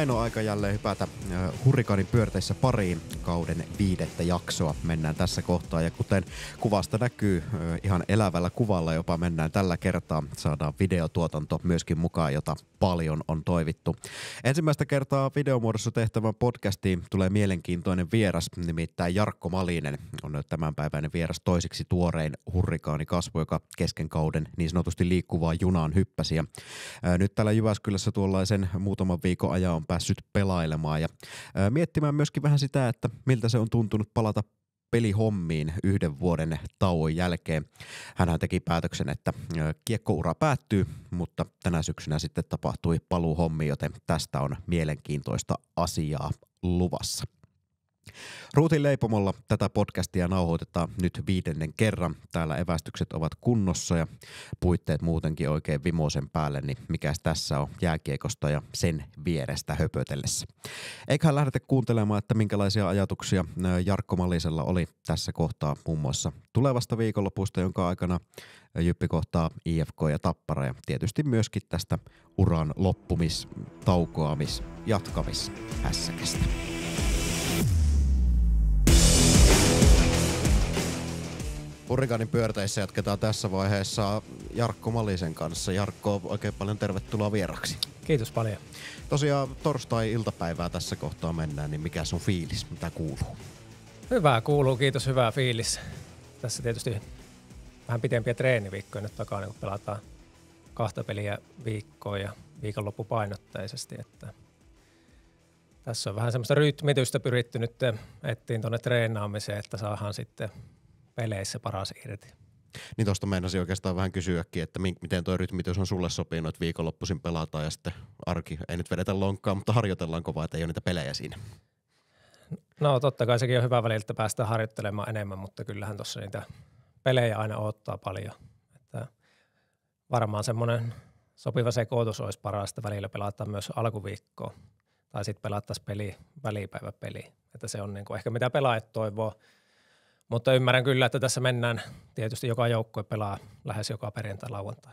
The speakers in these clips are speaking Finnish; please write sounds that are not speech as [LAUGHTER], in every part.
näin on aika jälleen hypätä äh, Hurrikaanin pyörteissä pariin kauden viidettä jaksoa mennään tässä kohtaa. Ja kuten kuvasta näkyy, ihan elävällä kuvalla jopa mennään tällä kertaa. Saadaan videotuotanto myöskin mukaan, jota paljon on toivittu. Ensimmäistä kertaa videomuodossa tehtävän podcastiin tulee mielenkiintoinen vieras, nimittäin Jarkko Malinen on tämän päivän vieras toiseksi tuorein hurrikaanikasvu, joka kesken kauden niin sanotusti liikkuvaa junaan hyppäsi. Ja nyt täällä Jyväskylässä tuollaisen muutaman viikon ajan on päässyt pelailemaan ja miettimään myöskin vähän sitä, että miltä se on tuntunut palata pelihommiin yhden vuoden tauon jälkeen. Hän teki päätöksen, että kiekkoura päättyy, mutta tänä syksynä sitten tapahtui paluuhommi, joten tästä on mielenkiintoista asiaa luvassa. Ruutin leipomolla tätä podcastia nauhoitetaan nyt viidennen kerran. Täällä evästykset ovat kunnossa ja puitteet muutenkin oikein vimoisen päälle, niin mikäs tässä on jääkiekosta ja sen vierestä höpötellessä. Eiköhän lähdetä kuuntelemaan, että minkälaisia ajatuksia Jarkko Malisella oli tässä kohtaa muun muassa tulevasta viikonlopusta, jonka aikana Jyppi kohtaa IFK ja Tappara ja tietysti myöskin tästä uran loppumis, taukoamis, jatkamis hässäkästä. Hurrikaanin pyörteissä jatketaan tässä vaiheessa Jarkko Malisen kanssa. Jarkko, oikein paljon tervetuloa vieraksi. Kiitos paljon. Tosiaan torstai-iltapäivää tässä kohtaa mennään, niin mikä sun fiilis, mitä kuuluu? Hyvää kuuluu, kiitos, hyvää fiilis. Tässä tietysti vähän pitempiä treeniviikkoja nyt takana, kun pelataan kahta peliä viikkoa ja viikonloppupainotteisesti. Että tässä on vähän semmoista rytmitystä pyritty nyt ettiin tuonne treenaamiseen, että saahan sitten peleissä paras irti. Niin tuosta meinasin oikeastaan vähän kysyäkin, että miten tuo rytmitys on sulle sopinut, että viikonloppuisin pelataan ja sitten arki, ei nyt vedetä lonkkaa, mutta harjoitellaan kovaa, että ei ole niitä pelejä siinä. No totta kai sekin on hyvä väliltä päästä harjoittelemaan enemmän, mutta kyllähän tuossa niitä pelejä aina ottaa paljon. Että varmaan semmoinen sopiva sekoitus olisi parasta välillä pelata myös alkuviikkoa tai sitten pelattaisiin peli, välipäiväpeli. Että se on niinku ehkä mitä pelaajat toivoo – mutta ymmärrän kyllä, että tässä mennään. Tietysti joka joukkue pelaa lähes joka perjantai lauantai.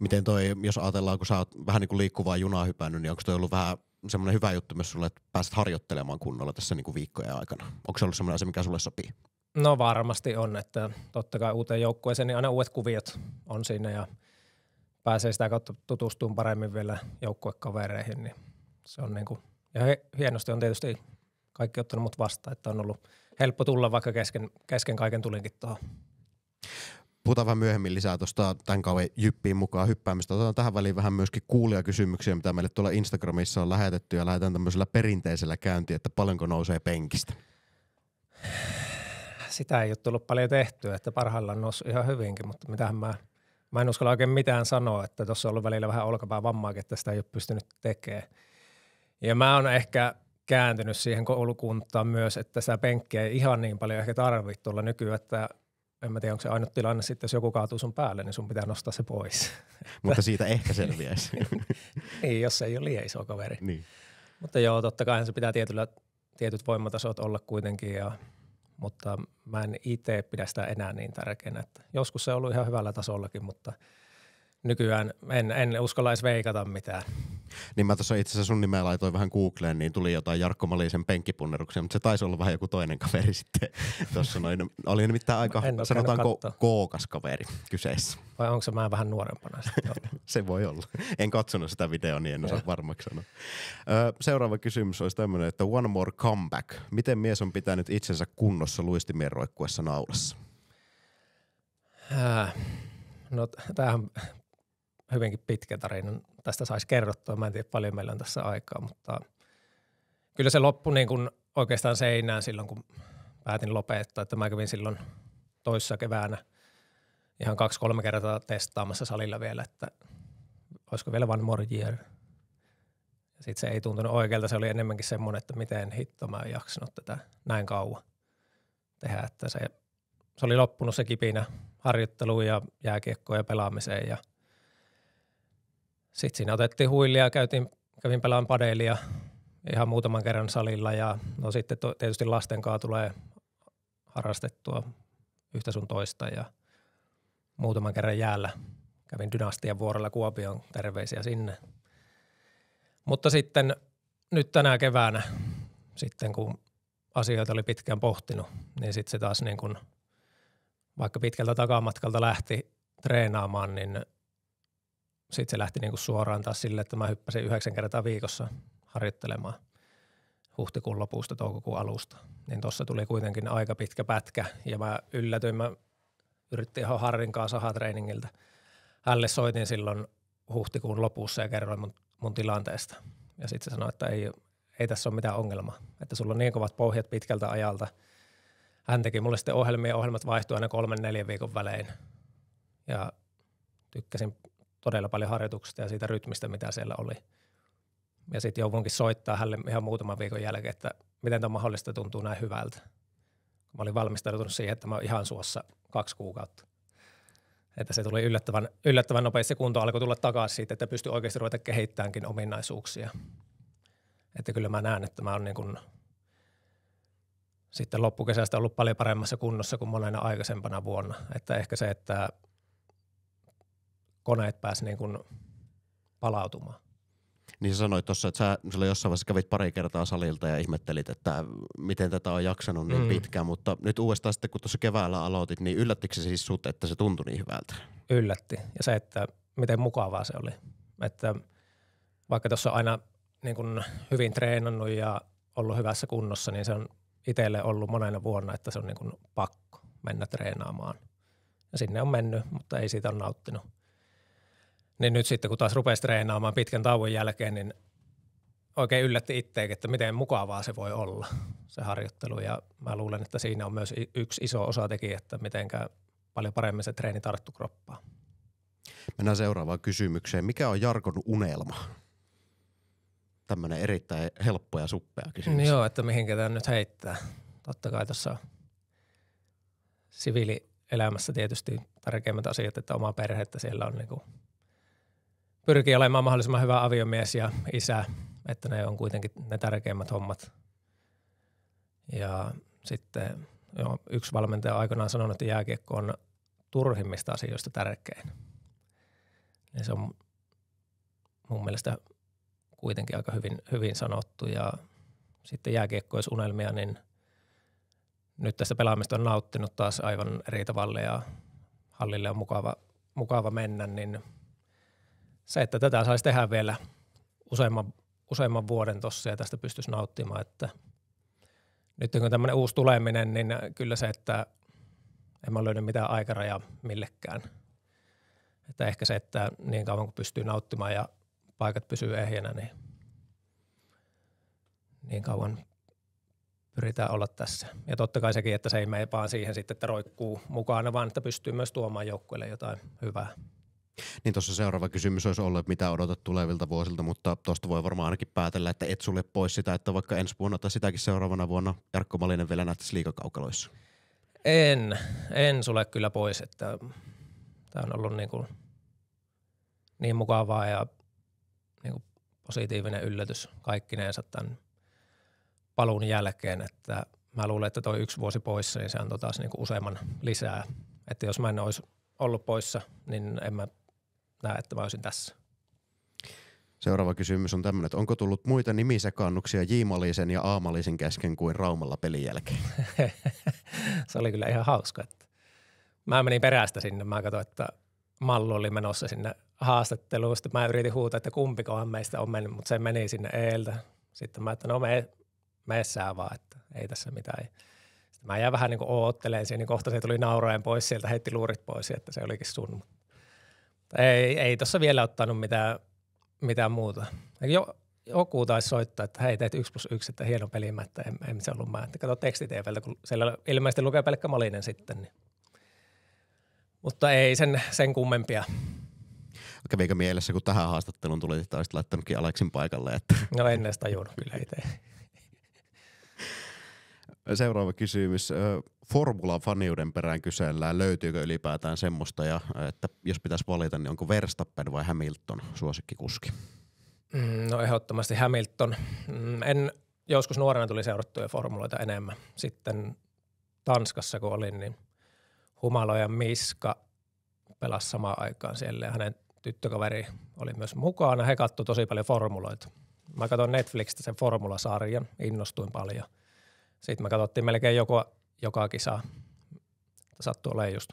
Miten toi, jos ajatellaan, kun sä oot vähän niin kuin liikkuvaa junaa hypännyt, niin onko toi ollut vähän semmoinen hyvä juttu myös sulle, että pääset harjoittelemaan kunnolla tässä niin kuin viikkojen aikana? Onko se ollut semmoinen asia, mikä sulle sopii? No varmasti on, että totta kai uuteen joukkueeseen niin aina uudet kuviot on siinä ja pääsee sitä kautta tutustumaan paremmin vielä joukkuekavereihin, niin se on niin kuin, ja hienosti on tietysti kaikki ottanut mut vastaan, että on ollut helppo tulla, vaikka kesken, kesken kaiken tulinkin tuohon. Puhutaan vähän myöhemmin lisää tuosta tämän kauan jyppiin mukaan hyppäämistä. Otetaan tähän väliin vähän myöskin kuulia kysymyksiä, mitä meille tuolla Instagramissa on lähetetty ja lähetän tämmöisellä perinteisellä käyntiin, että paljonko nousee penkistä. Sitä ei ole tullut paljon tehtyä, että parhaillaan noussut ihan hyvinkin, mutta mitähän mä, mä en uskalla oikein mitään sanoa, että tuossa on ollut välillä vähän olkapää vammaa, että sitä ei ole pystynyt tekemään. Ja mä oon ehkä – kääntynyt siihen koulukuntaan myös, että sitä penkkiä ei ihan niin paljon ehkä tarvitse tuolla nykyään, että en mä tiedä, onko se ainut tilanne sitten, jos joku kaatuu sun päälle, niin sun pitää nostaa se pois. [LAUGHS] Mutta siitä ehkä selviäisi. [LAUGHS] niin, jos se ei ole liian iso kaveri. Niin. Mutta joo, totta kai se pitää tietyllä, tietyt voimatasot olla kuitenkin, ja, mutta mä en itse pidä sitä enää niin tärkeänä. Että joskus se on ollut ihan hyvällä tasollakin, mutta – nykyään en, en uskalla edes veikata mitään. Niin mä tuossa itse asiassa sun nimeä laitoin vähän Googleen, niin tuli jotain Jarkko Malisen penkkipunneruksia, mutta se taisi olla vähän joku toinen kaveri sitten [LAUGHS] tuossa noin. Oli nimittäin aika, en sanotaanko, kookas kaveri kyseessä. Vai onko se mä vähän nuorempana [LAUGHS] Se voi olla. En katsonut sitä videoa, niin en osaa varmaksi sanoa. Seuraava kysymys olisi tämmöinen, että one more comeback. Miten mies on pitänyt itsensä kunnossa luistimien roikkuessa naulassa? Äh. No tämähän hyvinkin pitkä tarina. Tästä saisi kerrottua, mä en tiedä paljon meillä on tässä aikaa, mutta kyllä se loppui niin kuin oikeastaan seinään silloin, kun päätin lopettaa. Että mä kävin silloin toissa keväänä ihan kaksi-kolme kertaa testaamassa salilla vielä, että olisiko vielä one more year. Sitten se ei tuntunut oikealta, se oli enemmänkin semmoinen, että miten hitto mä en jaksanut tätä näin kauan tehdä, että se, se oli loppunut se kipinä harjoitteluun ja jääkiekkoon ja pelaamiseen ja – sitten siinä otettiin huilia, käytiin, kävin pelaan padeilia ihan muutaman kerran salilla ja no sitten to, tietysti lasten kanssa tulee harrastettua yhtä sun toista ja muutaman kerran jäällä kävin dynastian vuorella Kuopion terveisiä sinne. Mutta sitten nyt tänä keväänä sitten kun asioita oli pitkään pohtinut, niin sitten se taas niin kun, vaikka pitkältä takamatkalta lähti treenaamaan, niin sitten se lähti niinku suoraan taas sille, että mä hyppäsin yhdeksän kertaa viikossa harjoittelemaan huhtikuun lopusta toukokuun alusta. Niin tuossa tuli kuitenkin aika pitkä pätkä ja mä yllätyin, mä yritin ihan Harrin kanssa sahatreeningiltä. Hälle soitin silloin huhtikuun lopussa ja kerroin mun, mun tilanteesta. Ja sitten se sanoi, että ei, ei tässä ole mitään ongelmaa, että sulla on niin kovat pohjat pitkältä ajalta. Hän teki mulle sitten ohjelmia, ohjelmat vaihtui aina kolmen neljän viikon välein. Ja tykkäsin todella paljon harjoituksista ja siitä rytmistä, mitä siellä oli. Ja sitten joudunkin soittaa hänelle ihan muutaman viikon jälkeen, että miten tämä mahdollista tuntuu näin hyvältä. Mä olin valmistautunut siihen, että mä olen ihan suossa kaksi kuukautta. Että se tuli yllättävän, yllättävän nopeasti, kunto alkoi tulla takaisin siitä, että pystyi oikeasti ruveta kehittämäänkin ominaisuuksia. Että kyllä mä näen, että mä oon niin kuin sitten loppukesästä ollut paljon paremmassa kunnossa kuin monena aikaisempana vuonna. Että ehkä se, että koneet pääsivät niin kuin palautumaan. Niin sä sanoit tuossa, että sä silloin jossain vaiheessa kävit pari kertaa salilta ja ihmettelit, että miten tätä on jaksanut niin mm. pitkään, mutta nyt uudestaan sitten kun tuossa keväällä aloitit, niin yllättikö se siis sut, että se tuntui niin hyvältä? Yllätti ja se, että miten mukavaa se oli. Että vaikka tuossa on aina niin kun hyvin treenannut ja ollut hyvässä kunnossa, niin se on itselle ollut monena vuonna, että se on niin kun pakko mennä treenaamaan. Ja sinne on mennyt, mutta ei siitä ole nauttinut. Niin nyt sitten kun taas rupesi treenaamaan pitkän tauon jälkeen, niin oikein yllätti itseäkin, että miten mukavaa se voi olla se harjoittelu. Ja mä luulen, että siinä on myös yksi iso osa teki, että mitenkä paljon paremmin se treeni tarttu kroppaan. Mennään seuraavaan kysymykseen. Mikä on Jarkon unelma? Tämmöinen erittäin helppo ja suppea kysymys. No joo, että mihinkä tämä nyt heittää. Totta kai tuossa siviilielämässä tietysti tärkeimmät asiat, että oma perhe, että siellä on niinku – pyrkii olemaan mahdollisimman hyvä aviomies ja isä, että ne on kuitenkin ne tärkeimmät hommat. Ja sitten joo, yksi valmentaja aikanaan sanonut, että jääkiekko on turhimmista asioista tärkein. Ja se on mun mielestä kuitenkin aika hyvin, hyvin sanottu. Ja sitten unelmia, niin nyt tästä pelaamista on nauttinut taas aivan eri tavalla ja hallille on mukava, mukava mennä, niin – se, että tätä saisi tehdä vielä useamman, useamman vuoden tuossa ja tästä pystyisi nauttimaan, että nyt kun tämmöinen uusi tuleminen, niin kyllä se, että en mä löydy mitään aikarajaa millekään. Että ehkä se, että niin kauan kun pystyy nauttimaan ja paikat pysyy ehjänä, niin niin kauan pyritään olla tässä. Ja totta kai sekin, että se ei mene vaan siihen sitten, että roikkuu mukana, vaan että pystyy myös tuomaan joukkueelle jotain hyvää. Niin tuossa seuraava kysymys olisi ollut, että mitä odotat tulevilta vuosilta, mutta tuosta voi varmaan ainakin päätellä, että et sulle pois sitä, että vaikka ensi vuonna tai sitäkin seuraavana vuonna Jarkko Malinen vielä näyttäisi liikakaukaloissa. En, en sulle kyllä pois, että tämä on ollut niin, kuin, niin mukavaa ja niin kuin positiivinen yllätys kaikkineensa tämän paluun jälkeen, että mä luulen, että toi yksi vuosi poissa, niin se antoi taas niin kuin useamman lisää. Että jos mä en olisi ollut poissa, niin en mä näe, että mä olisin tässä. Seuraava kysymys on tämmöinen, että onko tullut muita nimisekannuksia Jiimalisen ja aamalisen kesken kuin Raumalla pelin jälkeen? [LAUGHS] se oli kyllä ihan hauska. Että mä menin perästä sinne, mä katsoin, että Mallu oli menossa sinne haastatteluun. Sitten mä yritin huutaa, että kumpikohan meistä on mennyt, mutta se meni sinne eeltä. Sitten mä, että no me, me sää vaan, että ei tässä mitään. Sitten mä jäin vähän niin kuin ootteleen siinä, niin kohta se tuli nauraen pois sieltä, heitti luurit pois, että se olikin sun. Ei, ei tuossa vielä ottanut mitään, mitään muuta. Jo, joku taisi soittaa, että hei, teet 1 plus 1, että hieno peli, mä, että en, en se ollut mä. Että kato tekstiteveltä, kun siellä ilmeisesti lukee pelkkä malinen sitten. Niin. Mutta ei sen, sen kummempia. Kävikö mielessä, kun tähän haastatteluun tuli, että olisit laittanutkin Aleksin paikalle? Että... No en edes tajunnut kyllä itse. Seuraava kysymys. Formula-faniuden perään kysellään, löytyykö ylipäätään semmoista, ja että jos pitäisi valita, niin onko Verstappen vai Hamilton suosikkikuski? Mm, no ehdottomasti Hamilton. Mm, en, joskus nuorena tuli seurattuja formuloita enemmän. Sitten Tanskassa kun olin, niin Humalo ja Miska pelasi samaan aikaan siellä ja hänen tyttökaveri oli myös mukana. He katsoi tosi paljon formuloita. Mä katsoin Netflixistä sen formulasarjan, innostuin paljon – sitten me katsottiin melkein joko, joka kisaa. Sattui olemaan just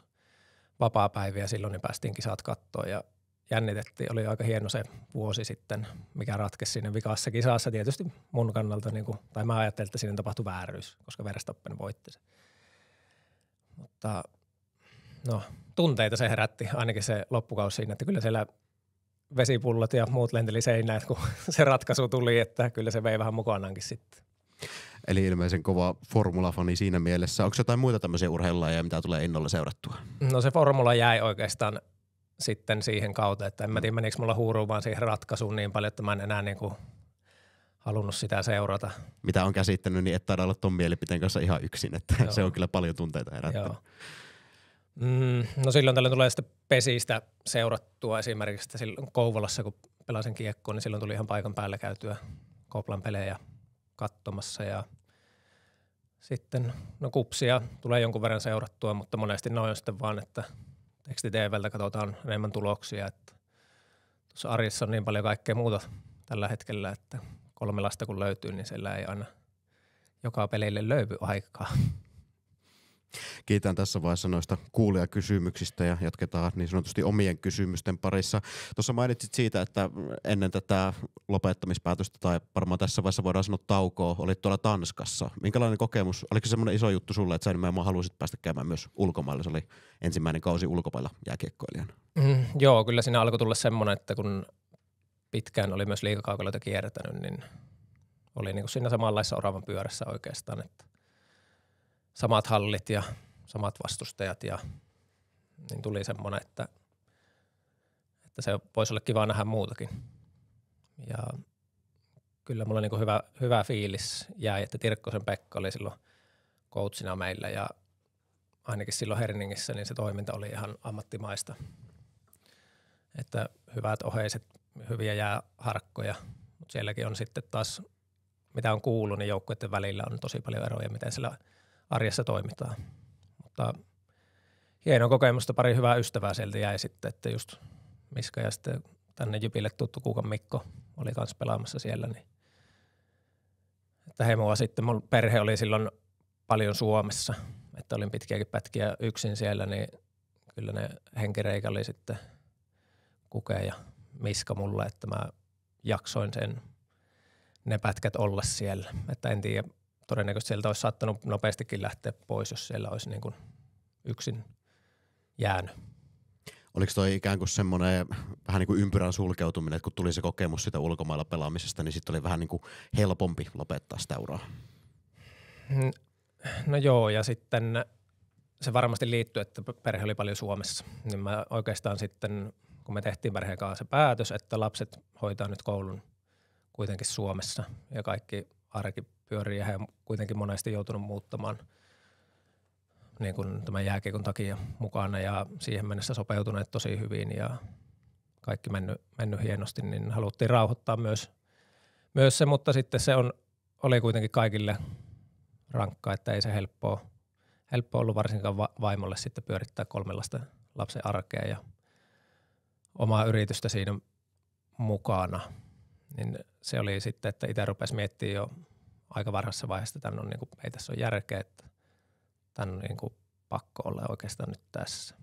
vapaa-päiviä silloin, niin päästiin kisat kattoa ja jännitettiin. Oli aika hieno se vuosi sitten, mikä ratkesi siinä vikassa kisassa. Tietysti mun kannalta, niin kuin, tai mä ajattelin, että siinä tapahtui vääryys, koska Verstappen voitti se. Mutta no, tunteita se herätti, ainakin se loppukausi siinä, että kyllä siellä vesipullot ja muut lenteli seinään, kun [LAUGHS] se ratkaisu tuli, että kyllä se vei vähän mukanaankin sitten. Eli ilmeisen kova formulafani siinä mielessä. Onko jotain muita tämmöisiä urheilulajeja, mitä tulee innolla seurattua? No se formula jäi oikeastaan sitten siihen kautta, että en mä tiedä menikö mulla huuruu vaan siihen ratkaisuun niin paljon, että mä en enää niin kuin halunnut sitä seurata. Mitä on käsittänyt, niin et taida olla ton mielipiteen kanssa ihan yksin, että Joo. se on kyllä paljon tunteita herättänyt. Joo. Mm, no silloin tällöin tulee sitten pesistä seurattua esimerkiksi, että silloin Kouvolassa kun pelasin kiekkoon, niin silloin tuli ihan paikan päällä käytyä Koplan pelejä katsomassa ja – sitten, no kupsia tulee jonkun verran seurattua, mutta monesti ne on sitten vaan, että teksti TVltä e katsotaan enemmän tuloksia. Että tuossa arjessa on niin paljon kaikkea muuta tällä hetkellä, että kolme lasta kun löytyy, niin siellä ei aina joka pelille löydy aikaa. Kiitän tässä vaiheessa noista kuulijakysymyksistä ja jatketaan niin sanotusti omien kysymysten parissa. Tuossa mainitsit siitä, että ennen tätä lopettamispäätöstä tai varmaan tässä vaiheessa voidaan sanoa taukoa, oli tuolla Tanskassa. Minkälainen kokemus? Oliko se semmoinen iso juttu sulle, että sä nimenomaan halusit päästä käymään myös ulkomailla? Se oli ensimmäinen kausi ulkomailla jääkiekkoilijana. Mm, joo, kyllä siinä alkoi tulla semmoinen, että kun pitkään oli myös liikakaukaloita kiertänyt, niin oli niin kuin siinä samanlaisessa oravan pyörässä oikeastaan, että – samat hallit ja samat vastustajat ja niin tuli semmoinen, että, että se voisi olla kiva nähdä muutakin. Ja kyllä mulla niin hyvä, hyvä fiilis jäi, että Tirkkosen Pekka oli silloin coachina meillä ja ainakin silloin Herningissä niin se toiminta oli ihan ammattimaista. Että hyvät oheiset, hyviä harkkoja, mutta sielläkin on sitten taas, mitä on kuullut, niin joukkueiden välillä on tosi paljon eroja, miten siellä – arjessa toimitaan. Mutta hieno kokemusta, pari hyvää ystävää sieltä jäi sitten, että just Miska ja sitten tänne Jypille tuttu Kuukan Mikko oli kanssa pelaamassa siellä, niin että he mua sitten, mun perhe oli silloin paljon Suomessa, että olin pitkiäkin pätkiä yksin siellä, niin kyllä ne henkireikä oli sitten Kuke ja Miska mulle, että mä jaksoin sen ne pätkät olla siellä. Että en tiedä, todennäköisesti sieltä olisi saattanut nopeastikin lähteä pois, jos siellä olisi niin kuin yksin jäänyt. Oliko toi ikään kuin semmoinen vähän niin kuin ympyrän sulkeutuminen, että kun tuli se kokemus sitä ulkomailla pelaamisesta, niin sitten oli vähän niin kuin helpompi lopettaa sitä uraa? Mm, no joo, ja sitten se varmasti liittyy, että perhe oli paljon Suomessa. Niin mä oikeastaan sitten, kun me tehtiin perheen kanssa se päätös, että lapset hoitaa nyt koulun kuitenkin Suomessa ja kaikki arki pyörii ja he on kuitenkin monesti joutunut muuttamaan niin kuin tämän jääkiekon takia mukana ja siihen mennessä sopeutuneet tosi hyvin ja kaikki mennyt, mennyt hienosti, niin haluttiin rauhoittaa myös, myös se, mutta sitten se on, oli kuitenkin kaikille rankkaa, että ei se helppoa, helppo ollut varsinkaan va- vaimolle sitten pyörittää kolmellaista lapsen arkea ja omaa yritystä siinä mukana. Niin se oli sitten, että itse rupesi miettimään jo aika varhaisessa vaiheessa että on, niin kuin, ei tässä ole järkeä, että tämän on niin kuin, pakko olla oikeastaan nyt tässä.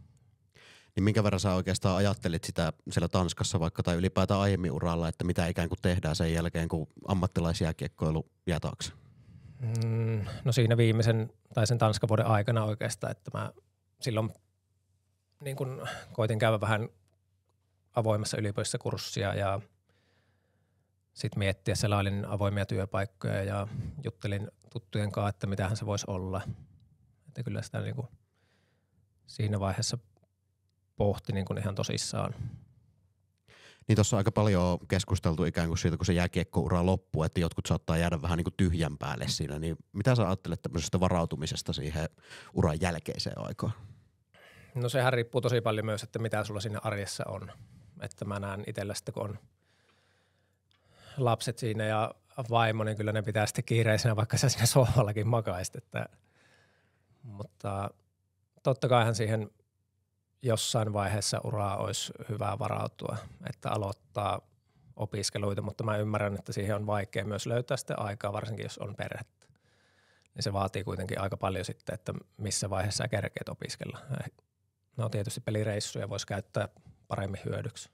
Niin minkä verran sä oikeastaan ajattelit sitä siellä Tanskassa vaikka tai ylipäätään aiemmin uralla, että mitä ikään kuin tehdään sen jälkeen, kun ammattilaisjääkiekkoilu jää taakse? Mm, no siinä viimeisen tai sen Tanskan vuoden aikana oikeastaan, että mä silloin niin kun koitin käydä vähän avoimessa yliopistossa kurssia ja – sitten miettiä, selailin avoimia työpaikkoja ja juttelin tuttujen kanssa, että mitähän se voisi olla. Että kyllä sitä niin kuin siinä vaiheessa pohti niin kuin ihan tosissaan. Niin tuossa on aika paljon keskusteltu ikään kuin siitä, kun se jääkiekkoura loppuu, että jotkut saattaa jäädä vähän niin kuin tyhjän päälle siinä. Niin mitä sä ajattelet tämmöisestä varautumisesta siihen uran jälkeiseen aikaan? No sehän riippuu tosi paljon myös, että mitä sulla siinä arjessa on. Että mä näen itsellä sitten, kun on – lapset siinä ja vaimo, niin kyllä ne pitää sitten kiireisenä, vaikka sä siinä sohvallakin makaisit. Että, mutta totta kaihan siihen jossain vaiheessa uraa olisi hyvä varautua, että aloittaa opiskeluita, mutta mä ymmärrän, että siihen on vaikea myös löytää sitä aikaa, varsinkin jos on perhettä. Niin se vaatii kuitenkin aika paljon sitten, että missä vaiheessa sä kerkeet opiskella. No tietysti pelireissuja voisi käyttää paremmin hyödyksi.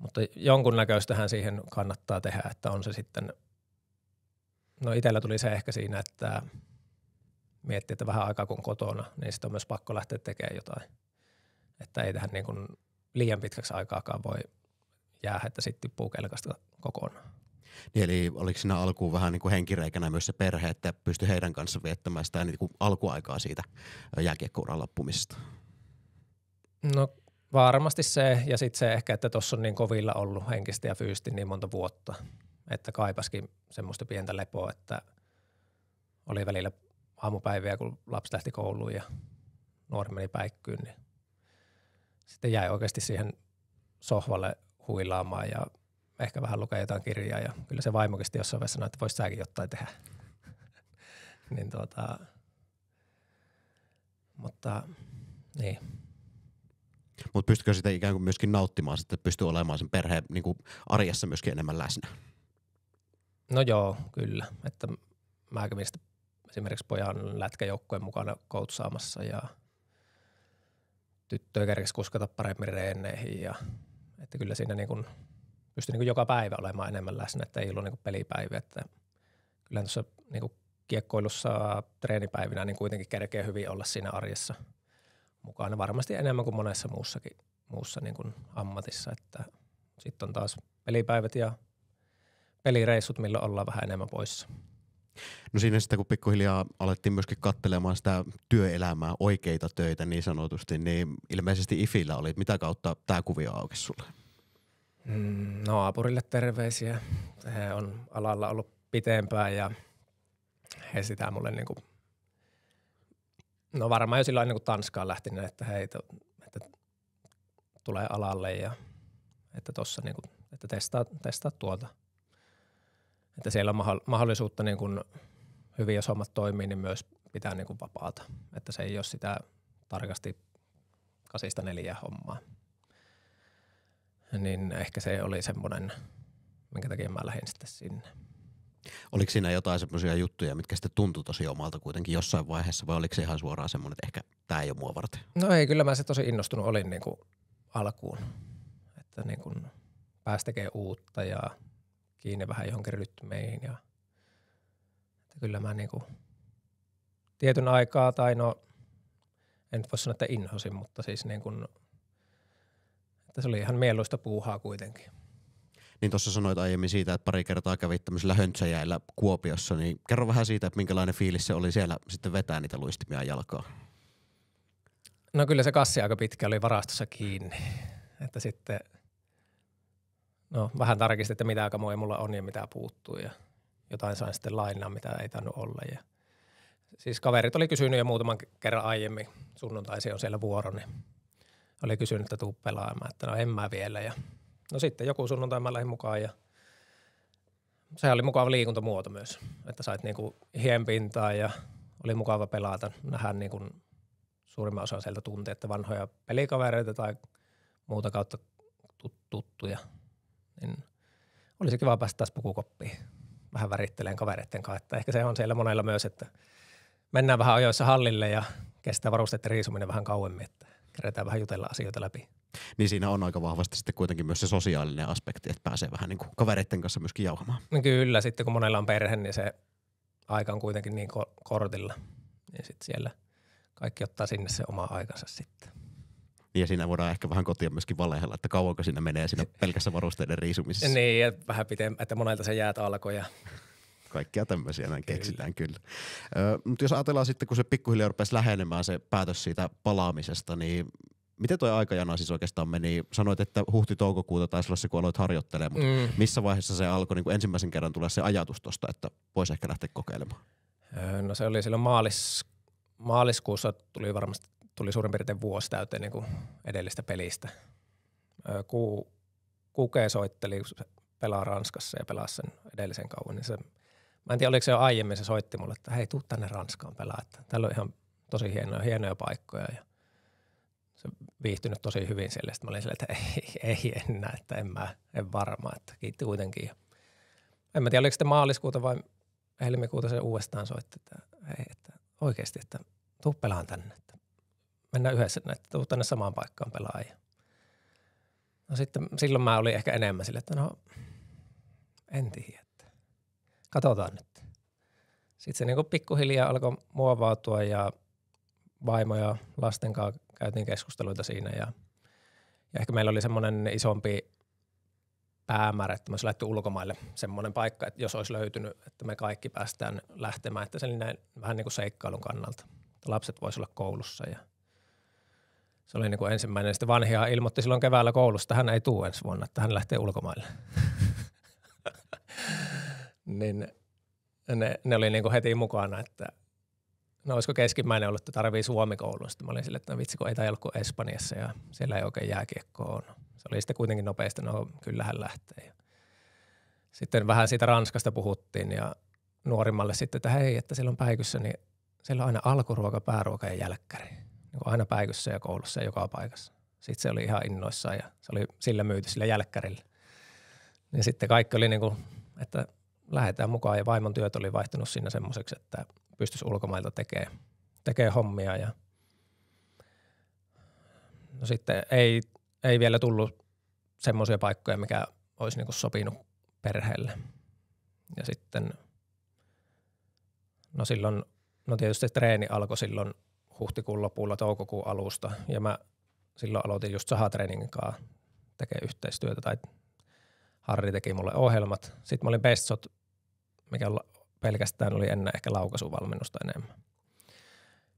Mutta jonkunnäköistähän siihen kannattaa tehdä, että on se sitten, no itsellä tuli se ehkä siinä, että miettii, että vähän aikaa kun kotona, niin sitten on myös pakko lähteä tekemään jotain. Että ei tähän niin kuin liian pitkäksi aikaakaan voi jäädä, että sitten tippuu kelkasta kokonaan. Niin eli oliko siinä alkuun vähän niin kuin henkireikänä myös se perhe, että pystyi heidän kanssa viettämään sitä niin kuin alkuaikaa siitä jääkiekkouran loppumisesta? No Varmasti se ja sitten se ehkä, että tuossa on niin kovilla ollut henkisesti ja fyysisesti niin monta vuotta, että kaipaskin semmoista pientä lepoa, että oli välillä aamupäiviä, kun lapsi lähti kouluun ja nuori meni päikkyyn, niin sitten jäi oikeasti siihen sohvalle huilaamaan ja ehkä vähän lukea jotain kirjaa ja kyllä se vaimokin jossain vaiheessa sanoi, että voisi säkin jotain tehdä. [LAUGHS] niin tuota, mutta niin mutta pystykö sitä ikään kuin myöskin nauttimaan, että pystyy olemaan sen perheen niin kuin arjessa myöskin enemmän läsnä? No joo, kyllä. Että mä kävin esimerkiksi pojan lätkäjoukkueen mukana koutsaamassa ja tyttöä kerkesi kuskata paremmin reenneihin. ja että kyllä siinä niin kuin pystyi niin kuin joka päivä olemaan enemmän läsnä, että ei ollut niin kuin pelipäiviä. Että kyllä tuossa niin kuin kiekkoilussa treenipäivinä niin kuitenkin kerkee hyvin olla siinä arjessa – mukana varmasti enemmän kuin monessa muussakin muussa niin kuin ammatissa. Että sitten on taas pelipäivät ja pelireissut, milloin ollaan vähän enemmän poissa. No siinä sitten kun pikkuhiljaa alettiin myöskin katselemaan sitä työelämää, oikeita töitä niin sanotusti, niin ilmeisesti IFillä oli, mitä kautta tämä kuvio auki sulle? Mm, apurille terveisiä. He on alalla ollut pitempään ja he sitä mulle niin No varmaan jo silloin niin kuin Tanskaan lähti, niin että hei, että tulee alalle ja että tossa niin että testaa, testaa tuolta. Että siellä on mahdollisuutta niin kuin hyvin, jos hommat toimii, niin myös pitää niin kuin vapaata. Että se ei ole sitä tarkasti kasista neljää hommaa. Niin ehkä se oli semmoinen, minkä takia mä lähdin sitten sinne. Oliko siinä jotain semmoisia juttuja, mitkä sitten tuntui tosi omalta kuitenkin jossain vaiheessa, vai oliko se ihan suoraan semmoinen, että ehkä tämä ei ole mua varten? No ei, kyllä mä se tosi innostunut olin niin kuin alkuun, että niin kuin pääsi tekemään uutta ja kiinni vähän johonkin rytmeihin. Ja, että kyllä mä niin kuin tietyn aikaa, tai no en voi sanoa, että inhosin, mutta siis niin kuin, että se oli ihan mieluista puuhaa kuitenkin. Niin tuossa sanoit aiemmin siitä, että pari kertaa kävit tämmöisillä höntsäjäillä Kuopiossa, niin kerro vähän siitä, että minkälainen fiilis se oli siellä sitten vetää niitä luistimia jalkaa. No kyllä se kassi aika pitkä oli varastossa kiinni, että sitten no vähän tarkistin, että mitä aikamoja mulla on ja mitä puuttuu ja jotain sain sitten lainaa, mitä ei tainnut olla ja siis kaverit oli kysynyt jo muutaman kerran aiemmin, sunnuntaisin on siellä vuoro, niin oli kysynyt, että tuu pelaamaan, että no en mä vielä ja No sitten joku sunnuntai mä lähdin mukaan ja sehän oli mukava liikuntamuoto myös, että sait niinku hienpintaa ja oli mukava pelata, nähdä niinku suurimman osan sieltä tuntee, että vanhoja pelikavereita tai muuta kautta tuttuja, niin olisi kiva päästä taas pukukoppiin vähän väritteleen kavereiden kanssa. Että ehkä se on siellä monella myös, että mennään vähän ajoissa hallille ja kestää varusteiden riisuminen vähän kauemmin, että kerätään vähän jutella asioita läpi. Niin siinä on aika vahvasti sitten kuitenkin myös se sosiaalinen aspekti, että pääsee vähän niin kuin kavereiden kanssa myöskin jauhamaan. No kyllä, sitten kun monella on perhe, niin se aika on kuitenkin niin kortilla. Niin sitten siellä kaikki ottaa sinne se oma aikansa sitten. Niin ja siinä voidaan ehkä vähän kotia myöskin valehella, että kauanko siinä menee siinä pelkässä varusteiden riisumisessa. niin, ja vähän pitempään, että monelta se jäät alkoi ja kaikkia tämmöisiä näin kyllä. keksitään kyllä. Ö, mutta jos ajatellaan sitten, kun se pikkuhiljaa rupesi lähenemään se päätös siitä palaamisesta, niin miten toi aikajana siis oikeastaan meni? Sanoit, että huhti-toukokuuta taisi olla se, kun aloit harjoittelemaan, mutta mm. missä vaiheessa se alkoi niin kuin ensimmäisen kerran tulla se ajatus tuosta, että voisi ehkä lähteä kokeilemaan? Öö, no se oli silloin maalis, maaliskuussa tuli varmasti tuli suurin piirtein vuosi täyteen niin kuin edellistä pelistä. Öö, ku, kuke soitteli, pelaa Ranskassa ja pelaa sen edellisen kauan, niin se, mä en tiedä oliko se jo aiemmin se soitti mulle, että hei tuu tänne Ranskaan pelaa, että täällä on ihan tosi hienoja, hienoja paikkoja ja se viihtynyt tosi hyvin siellä. Sitten mä olin silleen, että ei, ei enää, että en mä, en varma, että kiitti kuitenkin. En mä tiedä, oliko sitten maaliskuuta vai helmikuuta se uudestaan soitti, että hei, että oikeasti, että tuu pelaan tänne, että mennään yhdessä, että tuu tänne samaan paikkaan pelaajia. no sitten silloin mä olin ehkä enemmän sille, että no en tiedä, että katsotaan nyt. Sitten se niin pikkuhiljaa alkoi muovautua ja vaimo ja lasten kanssa käytiin keskusteluita siinä ja, ja ehkä meillä oli semmoinen isompi päämäärä, että me olisi lähdetty ulkomaille semmoinen paikka, että jos olisi löytynyt, että me kaikki päästään lähtemään, että se oli näin, vähän niin kuin seikkailun kannalta. Että lapset voisivat olla koulussa ja se oli niin kuin ensimmäinen. Sitten vanhia ilmoitti silloin keväällä koulusta, että hän ei tule ensi vuonna, että hän lähtee ulkomaille. [LAUGHS] niin ne, ne oli niin kuin heti mukana, että – no olisiko keskimmäinen ollut, että tarvii Suomi-koulun. Sitten mä olin silleen, että no vitsi, kun ei ollut kuin Espanjassa ja siellä ei oikein jääkiekko on. Se oli sitten kuitenkin nopeasti, no kyllähän lähtee. Sitten vähän siitä Ranskasta puhuttiin ja nuorimmalle sitten, että hei, että siellä on päikyssä, niin siellä on aina alkuruoka, pääruoka ja jälkkäri. Niin aina päikyssä ja koulussa ja joka paikassa. Sitten se oli ihan innoissaan ja se oli sillä myyty sillä jälkkärillä. Niin sitten kaikki oli niin kuin, että lähdetään mukaan ja vaimon työt oli vaihtunut siinä semmoiseksi, että pystyisi ulkomailta tekemään, tekee hommia. Ja no sitten ei, ei vielä tullut semmoisia paikkoja, mikä olisi niin sopinut perheelle. Ja sitten, no silloin, no tietysti treeni alkoi silloin huhtikuun lopulla toukokuun alusta ja mä silloin aloitin just sahatreenin kanssa tekemään yhteistyötä tai Harri teki mulle ohjelmat. Sitten mä olin Bestsot, mikä pelkästään oli ennen ehkä laukaisuvalmennusta enemmän.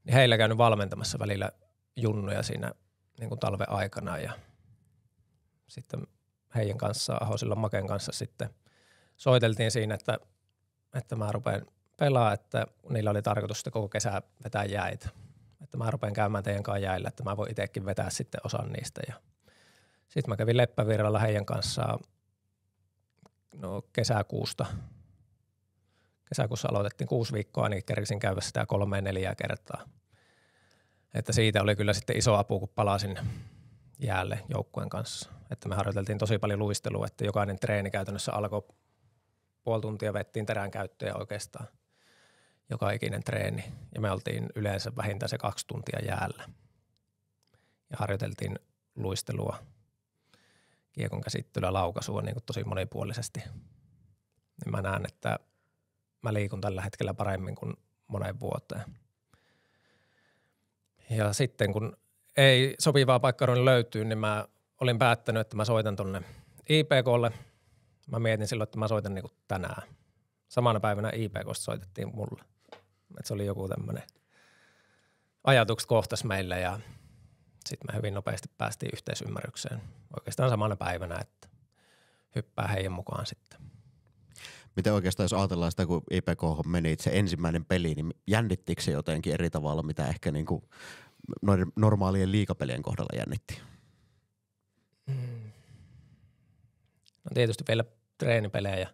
Niin heillä käynyt valmentamassa välillä junnuja siinä niin kuin talven aikana ja sitten heidän kanssaan, Ahosilla Maken kanssa sitten soiteltiin siinä, että, että mä rupean pelaa, että niillä oli tarkoitus sitten koko kesää vetää jäitä. Että mä rupean käymään teidän kanssa jäillä, että mä voin itsekin vetää sitten osan niistä. Ja sitten mä kävin Leppävirralla heidän kanssaan no, kesäkuusta kesäkuussa aloitettiin kuusi viikkoa, niin kerkisin käydä sitä kolmeen neljää kertaa. Että siitä oli kyllä sitten iso apu, kun palasin jäälle joukkueen kanssa. Että me harjoiteltiin tosi paljon luistelua, että jokainen treeni käytännössä alkoi puoli tuntia vettiin terän käyttöä oikeastaan joka ikinen treeni. Ja me oltiin yleensä vähintään se kaksi tuntia jäällä. Ja harjoiteltiin luistelua, kiekon käsittelyä, laukaisua niin tosi monipuolisesti. Niin mä näen, että mä liikun tällä hetkellä paremmin kuin moneen vuoteen. Ja sitten kun ei sopivaa paikkaruun löytyy, niin mä olin päättänyt, että mä soitan tuonne IPKlle. Mä mietin silloin, että mä soitan niin tänään. Samana päivänä IPKsta soitettiin mulle. Et se oli joku tämmöinen ajatukset kohtas meille ja sitten me hyvin nopeasti päästiin yhteisymmärrykseen. Oikeastaan samana päivänä, että hyppää heidän mukaan sitten miten oikeastaan jos ajatellaan sitä, kun IPK meni se ensimmäinen peli, niin jännittikö se jotenkin eri tavalla, mitä ehkä niin kuin noiden normaalien liikapelien kohdalla jännitti? Mm. No tietysti vielä treenipelejä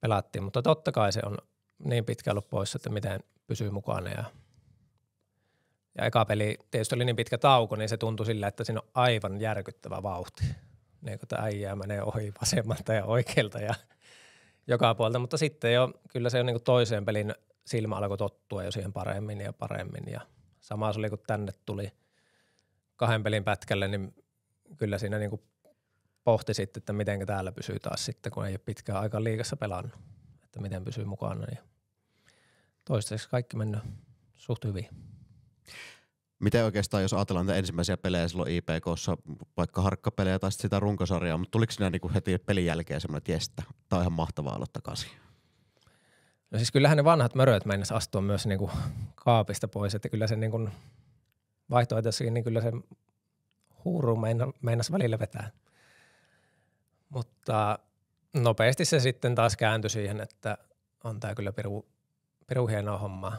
pelattiin, mutta totta kai se on niin pitkä ollut pois, että miten pysyy mukana ja ja eka peli tietysti oli niin pitkä tauko, niin se tuntui sillä, että siinä on aivan järkyttävä vauhti. Niin että äijää menee ohi vasemmalta ja oikealta ja joka puolta, mutta sitten jo kyllä se on niin toiseen pelin silmä alkoi tottua jo siihen paremmin ja paremmin ja sama se oli kun tänne tuli kahden pelin pätkälle, niin kyllä siinä niin pohti sitten, että miten täällä pysyy taas sitten, kun ei ole pitkään aika liikassa pelannut, että miten pysyy mukana. niin toistaiseksi kaikki mennyt suht hyvin miten oikeastaan, jos ajatellaan näitä ensimmäisiä pelejä silloin IPKssa, vaikka harkkapelejä tai sitä runkosarjaa, mutta tuliko sinä niinku heti pelin jälkeen semmoinen, että jes, tämä on ihan mahtavaa olla takaisin? No siis kyllähän ne vanhat möröt mennessä astua myös niinku kaapista pois, että kyllä se niinku vaihtoehtoissakin, niin kyllä se huuru meinas välillä vetää. Mutta nopeasti se sitten taas kääntyi siihen, että on tämä kyllä piru, piru hienoa hommaa.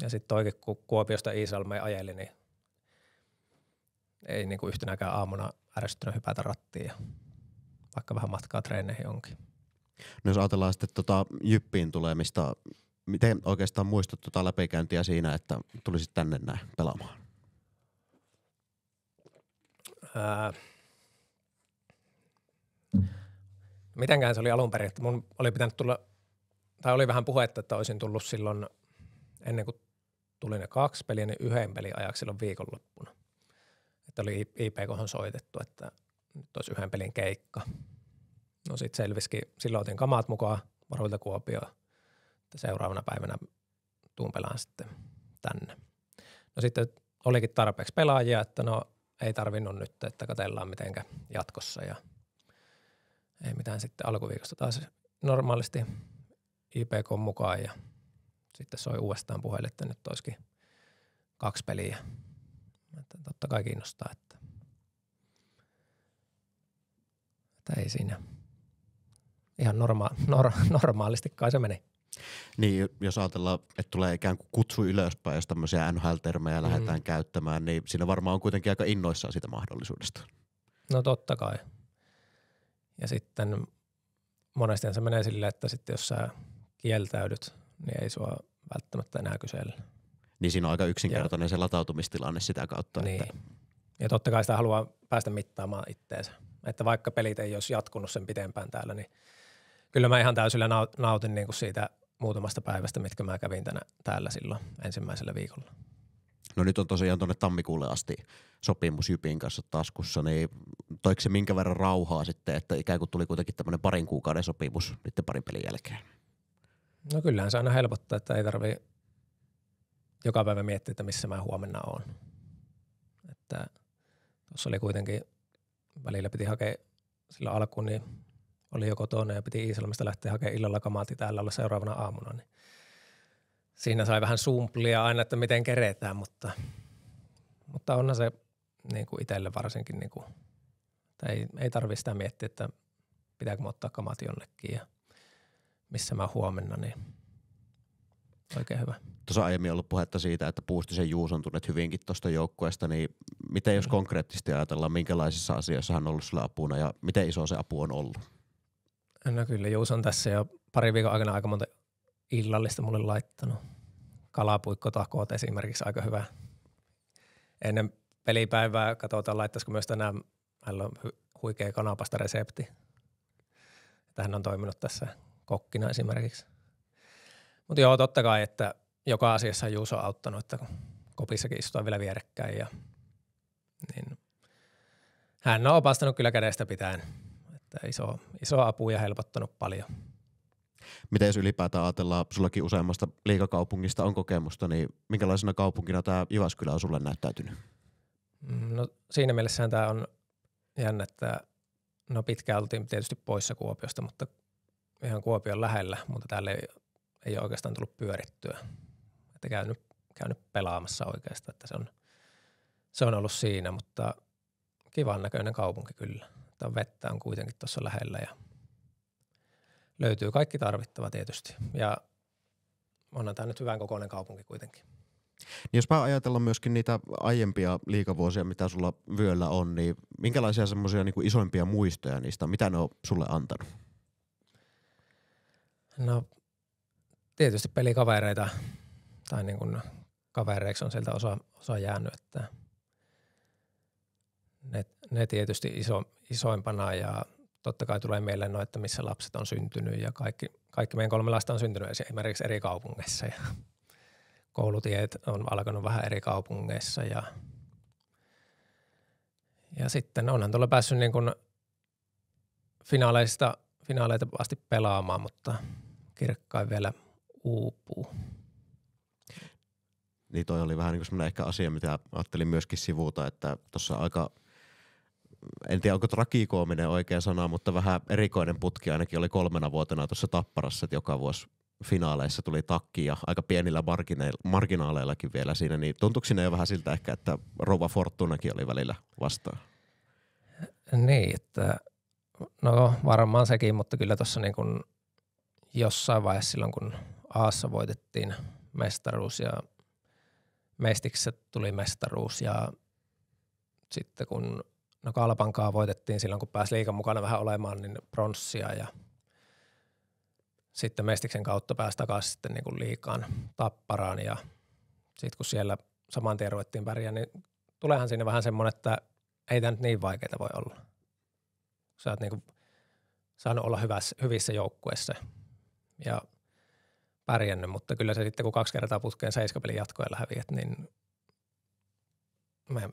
Ja sitten oikein, kun Kuopiosta Iisalmeen ajeli, niin ei niinku yhtenäkään aamuna ärsyttynyt hypätä rattiin ja vaikka vähän matkaa treeneihin onkin. No jos ajatellaan sitten tota Jyppiin tulemista, miten oikeastaan muistut tota läpikäyntiä siinä, että tulisit tänne näin pelaamaan? Ää... Mitenkään se oli alun perin, että mun oli pitänyt tulla, tai oli vähän puhetta, että olisin tullut silloin ennen kuin tuli ne kaksi peliä, niin yhden pelin ajaksi silloin viikonloppuna. Että oli IPKhan soitettu, että nyt olisi yhden pelin keikka. No sitten selvisikin, silloin otin kamat mukaan varuilta Kuopioon, että seuraavana päivänä tuun pelaan sitten tänne. No sitten olikin tarpeeksi pelaajia, että no ei tarvinnut nyt, että katellaan mitenkä jatkossa ja ei mitään sitten alkuviikosta taas normaalisti IPK mukaan ja – sitten soi uudestaan puhelin, että nyt olisikin kaksi peliä. Että totta kai kiinnostaa, että, että ei siinä ihan norma- nor- normaalisti kai se meni. Niin, jos ajatellaan, että tulee ikään kuin kutsu ylöspäin, jos tämmöisiä NHL-termejä mm. lähdetään käyttämään, niin siinä varmaan on kuitenkin aika innoissaan siitä mahdollisuudesta. No totta kai. Ja sitten monesti se menee silleen, että sitten jos sä kieltäydyt niin ei sua välttämättä enää kysellä. Niin siinä on aika yksinkertainen ja, se latautumistilanne sitä kautta. Niin. Että. Ja totta kai sitä haluaa päästä mittaamaan itteensä. Että vaikka pelit ei olisi jatkunut sen pitempään täällä, niin kyllä mä ihan täysillä nautin niin kuin siitä muutamasta päivästä, mitkä mä kävin tänä, täällä silloin ensimmäisellä viikolla. No nyt on tosiaan tuonne tammikuulle asti sopimus Jypin kanssa taskussa, niin toiko se minkä verran rauhaa sitten, että ikään kuin tuli kuitenkin tämmöinen parin kuukauden sopimus niiden parin pelin jälkeen? No kyllähän se aina helpottaa, että ei tarvi joka päivä miettiä, että missä mä huomenna oon. Että tuossa oli kuitenkin, välillä piti hakea sillä alkuun, niin oli jo kotona ja piti Iisalmista lähteä hakemaan illalla kamaati täällä olla seuraavana aamuna. Niin siinä sai vähän sumplia aina, että miten keretään, mutta, mutta onhan se niin kuin itselle varsinkin, niin kuin, että ei, ei tarvitse sitä miettiä, että pitääkö ottaa kamaat jonnekin ja – missä mä huomenna, niin oikein hyvä. Tuossa aiemmin ollut puhetta siitä, että Puustisen Juuson tunnet hyvinkin tuosta joukkueesta, niin miten jos mm. konkreettisesti ajatellaan, minkälaisissa asioissa hän on ollut sillä apuna ja miten iso se apu on ollut? No kyllä, Juus on tässä jo pari viikon aikana aika monta illallista mulle laittanut. Kalapuikkotakoot esimerkiksi aika hyvä. Ennen pelipäivää katsotaan, laittaisiko myös tänään, hänellä on huikea kanapasta resepti. Tähän on toiminut tässä kokkina esimerkiksi. Mutta joo, totta kai, että joka asiassa Juuso on auttanut, että kopissakin istutaan vielä vierekkäin ja niin hän on opastanut kyllä kädestä pitäen. Että iso, iso apu ja helpottanut paljon. Miten jos ylipäätään ajatellaan, sullakin useammasta liikakaupungista on kokemusta, niin minkälaisena kaupunkina tämä Jyväskylä on sulle näyttäytynyt? Mm, no siinä mielessähän tämä on jännä, että no pitkään oltiin tietysti poissa Kuopiosta, mutta ihan Kuopion lähellä, mutta täällä ei, ei ole oikeastaan tullut pyörittyä. Että käynyt, käynyt pelaamassa oikeastaan, että se on, se on ollut siinä, mutta kivan näköinen kaupunki kyllä. Tämä vettä on kuitenkin tuossa lähellä ja löytyy kaikki tarvittava tietysti. Ja onhan tämä nyt hyvän kokoinen kaupunki kuitenkin. Niin jos mä ajatellaan myöskin niitä aiempia liikavuosia, mitä sulla vyöllä on, niin minkälaisia semmoisia niin isoimpia muistoja niistä, mitä ne on sulle antanut? No tietysti pelikavereita tai niin kuin kavereiksi on sieltä osa, osa jäänyt, että ne, ne tietysti iso, isoimpana ja totta kai tulee mieleen no, että missä lapset on syntynyt ja kaikki, kaikki meidän kolme lasta on syntynyt esimerkiksi eri kaupungeissa ja koulutiet on alkanut vähän eri kaupungeissa ja, ja sitten onhan tuolla päässyt niin kuin finaaleista, finaaleita asti pelaamaan, mutta – kirkkain vielä uupuu. Niin toi oli vähän niin semmoinen ehkä asia, mitä ajattelin myöskin sivuuta, että tuossa aika, en tiedä onko trakikoominen oikea sana, mutta vähän erikoinen putki ainakin oli kolmena vuotena tuossa Tapparassa, että joka vuosi finaaleissa tuli takki ja aika pienillä marginaaleillakin vielä siinä, niin tuntuuko sinne jo vähän siltä ehkä, että Rova Fortunakin oli välillä vastaan? Niin, että no varmaan sekin, mutta kyllä tuossa niin kun jossain vaiheessa silloin, kun Aassa voitettiin mestaruus ja Mestikset tuli mestaruus ja sitten kun no Kalpankaa voitettiin silloin, kun pääsi liikan mukana vähän olemaan, niin pronssia ja sitten Mestiksen kautta pääsi takaisin sitten niin kuin liikaan tapparaan ja sitten kun siellä saman tien ruvettiin pärjää, niin tuleehan siinä vähän semmoinen, että ei tämä nyt niin vaikeita voi olla. Sä oot niin kuin saanut olla hyvässä, hyvissä joukkueissa ja pärjännyt, mutta kyllä se sitten kun kaksi kertaa putkeen seiskapelin jatkoilla häviät, niin me,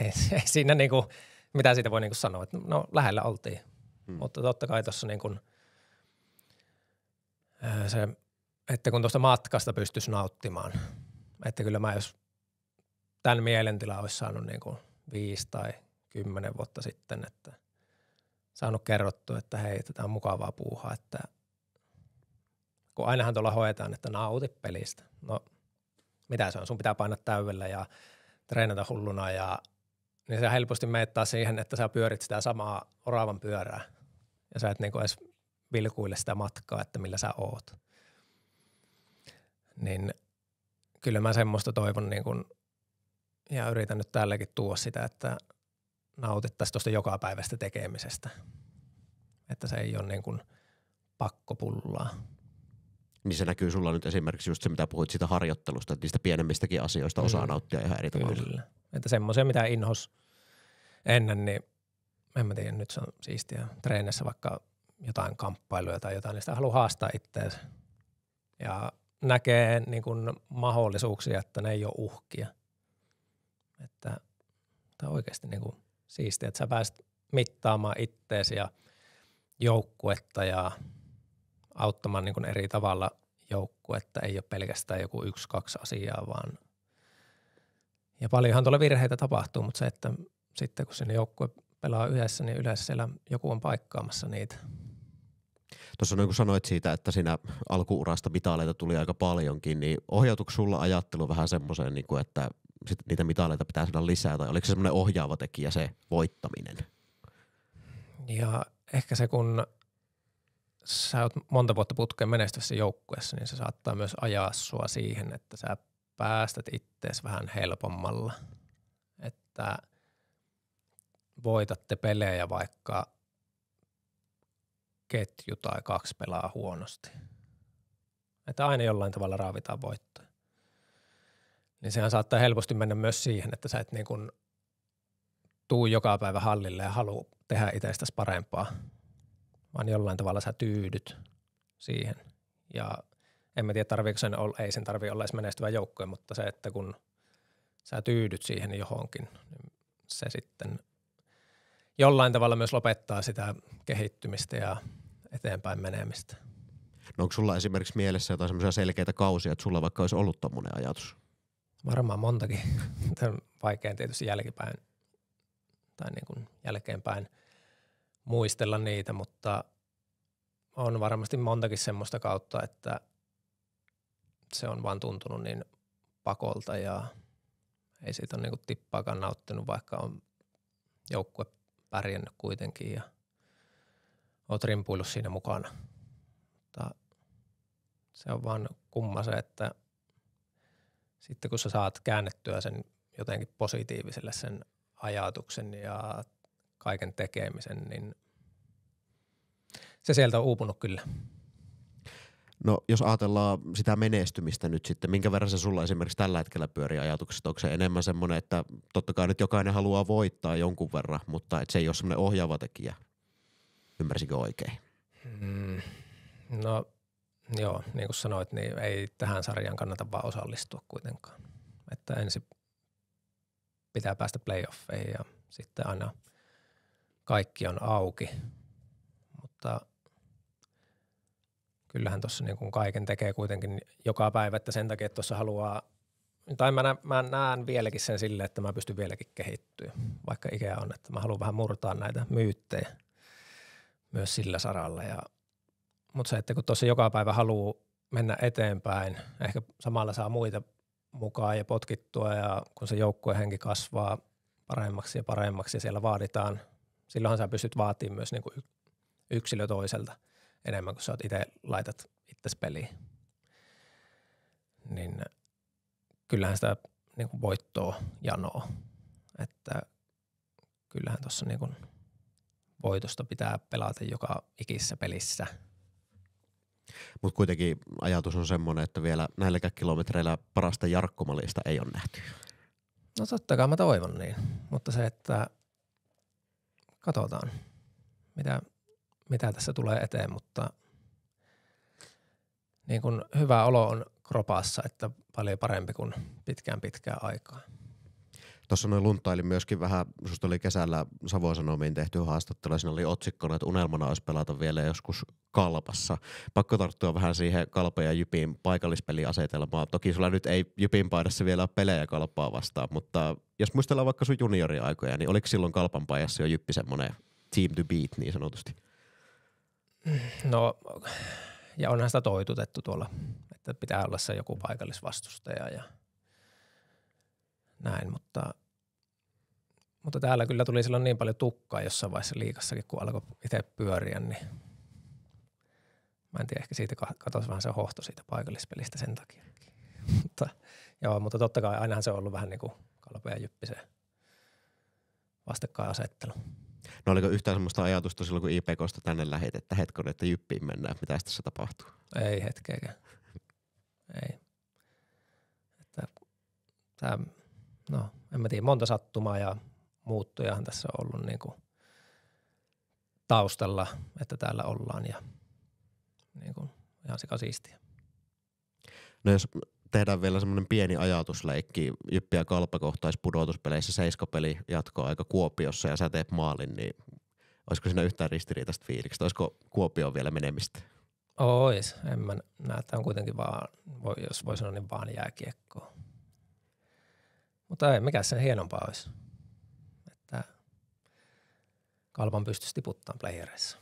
ei, [LAUGHS] ei siinä niinku, mitä siitä voi niinku sanoa, että no lähellä oltiin. Hmm. Mutta totta kai tuossa niinku, se, että kun tuosta matkasta pystyisi nauttimaan, että kyllä mä jos tämän mielentila olisi saanut niinku viisi tai kymmenen vuotta sitten, että saanut kerrottu, että hei, tätä on mukavaa puuhaa, että – kun ainahan tuolla hoetaan, että nauti pelistä. No mitä se on, sun pitää painaa täydellä ja treenata hulluna ja niin se helposti meettää siihen, että sä pyörit sitä samaa oravan pyörää ja sä et niinku edes vilkuille sitä matkaa, että millä sä oot. Niin kyllä mä semmoista toivon niin kun, ja yritän nyt tälläkin tuoda sitä, että nautittaisiin tuosta joka päivästä tekemisestä. Että se ei ole niin kun pakko pullaa niin se näkyy sulla nyt esimerkiksi just se, mitä puhuit siitä harjoittelusta, että niistä pienemmistäkin asioista mm. osaa nauttia ihan eri tavalla. Kyllä. Että semmoisia, mitä inhos ennen, niin en mä tiedä, nyt se on siistiä treenissä vaikka jotain kamppailuja tai jotain, niin sitä haluaa haastaa itseänsä. Ja näkee niin kun mahdollisuuksia, että ne ei ole uhkia. Että tämä on oikeasti niin kun siistiä, että sä pääset mittaamaan itteesi ja joukkuetta ja auttamaan niin kuin eri tavalla että ei ole pelkästään joku yksi, kaksi asiaa, vaan ja paljonhan tuolla virheitä tapahtuu, mutta se, että sitten kun sinne joukkue pelaa yhdessä, niin yleensä siellä joku on paikkaamassa niitä. Tuossa niin kuin sanoit siitä, että siinä alkuurasta mitaleita tuli aika paljonkin, niin ohjautuiko sulla ajattelu vähän semmoiseen, niin että sit niitä mitaleita pitää saada lisää, tai oliko se semmoinen ohjaava tekijä se voittaminen? Ja ehkä se, kun sä oot monta vuotta putkeen menestyvässä joukkueessa, niin se saattaa myös ajaa sua siihen, että sä päästät ittees vähän helpommalla. Että voitatte pelejä vaikka ketju tai kaksi pelaa huonosti. Että aina jollain tavalla raavitaan voittoja. Niin sehän saattaa helposti mennä myös siihen, että sä et niin kuin tuu joka päivä hallille ja halua tehdä itsestäsi parempaa, vaan jollain tavalla sä tyydyt siihen. Ja en mä tiedä tarviiko sen, ei sen tarvi olla edes menestyvä joukkue, mutta se, että kun sä tyydyt siihen johonkin, niin se sitten jollain tavalla myös lopettaa sitä kehittymistä ja eteenpäin menemistä. No onko sulla esimerkiksi mielessä jotain semmoisia selkeitä kausia, että sulla vaikka olisi ollut tommonen ajatus? Varmaan montakin. [LAUGHS] Tämä on vaikein tietysti jälkipäin tai niin kuin jälkeenpäin – muistella niitä, mutta on varmasti montakin semmoista kautta, että se on vaan tuntunut niin pakolta ja ei siitä ole niinku tippaakaan nauttinut, vaikka on joukkue pärjännyt kuitenkin ja oot rimpuillut siinä mukana. Mutta se on vaan kumma se, että sitten kun sä saat käännettyä sen jotenkin positiiviselle sen ajatuksen ja kaiken tekemisen, niin se sieltä on uupunut kyllä. No jos ajatellaan sitä menestymistä nyt sitten, minkä verran se sulla esimerkiksi tällä hetkellä pyörii ajatuksesta, Onko se enemmän semmoinen, että totta kai nyt jokainen haluaa voittaa jonkun verran, mutta et se ei ole semmoinen ohjaava tekijä? Ymmärsikö oikein? Mm, no joo, niin kuin sanoit, niin ei tähän sarjaan kannata vaan osallistua kuitenkaan. Että ensin pitää päästä playoffeihin ja sitten aina – kaikki on auki, mutta kyllähän tuossa niin kaiken tekee kuitenkin joka päivä, että sen takia, että tuossa haluaa, tai mä, nä, mä näen vieläkin sen sille, että mä pystyn vieläkin kehittyä, vaikka ikää on, että mä haluan vähän murtaa näitä myyttejä myös sillä saralla. Ja, mutta se, että kun tuossa joka päivä haluaa mennä eteenpäin, ehkä samalla saa muita mukaan ja potkittua ja kun se joukkuehenki kasvaa paremmaksi ja paremmaksi ja siellä vaaditaan silloinhan sä pystyt vaatimaan myös niin kuin yksilö toiselta enemmän, kuin sä itse laitat itse peliin. Niin kyllähän sitä niin kuin voittoa janoa, että kyllähän tuossa niin kuin voitosta pitää pelata joka ikissä pelissä. Mutta kuitenkin ajatus on semmoinen, että vielä näilläkään kilometreillä parasta jarkkomalista ei ole nähty. No totta kai mä toivon niin, mutta se, että katsotaan, mitä, mitä tässä tulee eteen, mutta niin kuin hyvä olo on kropassa, että paljon parempi kuin pitkään pitkään aikaa. Tuossa noin lunttailin myöskin vähän, susta oli kesällä Savon Sanomiin tehty haastattelu, siinä oli otsikkona, että unelmana olisi pelata vielä joskus kalpassa. Pakko tarttua vähän siihen kalpa ja jypin paikallispeliasetelmaan. Toki sulla nyt ei jypin paidassa vielä ole pelejä kalpaa vastaan, mutta jos muistellaan vaikka sun junioriaikoja, niin oliko silloin kalpan paidassa jo jyppi semmoinen team to beat niin sanotusti? No, ja onhan sitä toitutettu tuolla, että pitää olla se joku paikallisvastustaja ja näin, mutta mutta täällä kyllä tuli silloin niin paljon tukkaa jossain vaiheessa liikassakin, kun alkoi itse pyöriä, niin mä en tiedä, ehkä siitä katosi vähän se hohto siitä paikallispelistä sen takia. [LAUGHS] mutta, joo, mutta totta kai ainahan se on ollut vähän niin kuin kalpea jyppiseen vastakkainasettelu. No oliko yhtään semmoista ajatusta silloin, kun IPKsta tänne lähet, että hetkon, että jyppiin mennään, mitä tässä tapahtuu? Ei hetkeäkään. Ei. Että, tämä, no, en mä tiedä, monta sattumaa ja muuttujahan tässä on ollut niin kuin taustalla, että täällä ollaan ja niin kuin ihan siistiä. No jos tehdään vielä semmoinen pieni ajatusleikki. Jyppi ja Kalpa kohtais pudotuspeleissä seiskapeli jatkoa aika Kuopiossa ja sä teet maalin, niin olisiko siinä yhtään ristiriitaista fiiliksestä? Olisiko Kuopio vielä menemistä? Ois, en mä näe. Tämä on kuitenkin vaan, jos voi sanoa, niin vaan jääkiekkoa. Mutta ei, mikä sen hienompaa olisi kalpan pystyisi tiputtaa playereissa.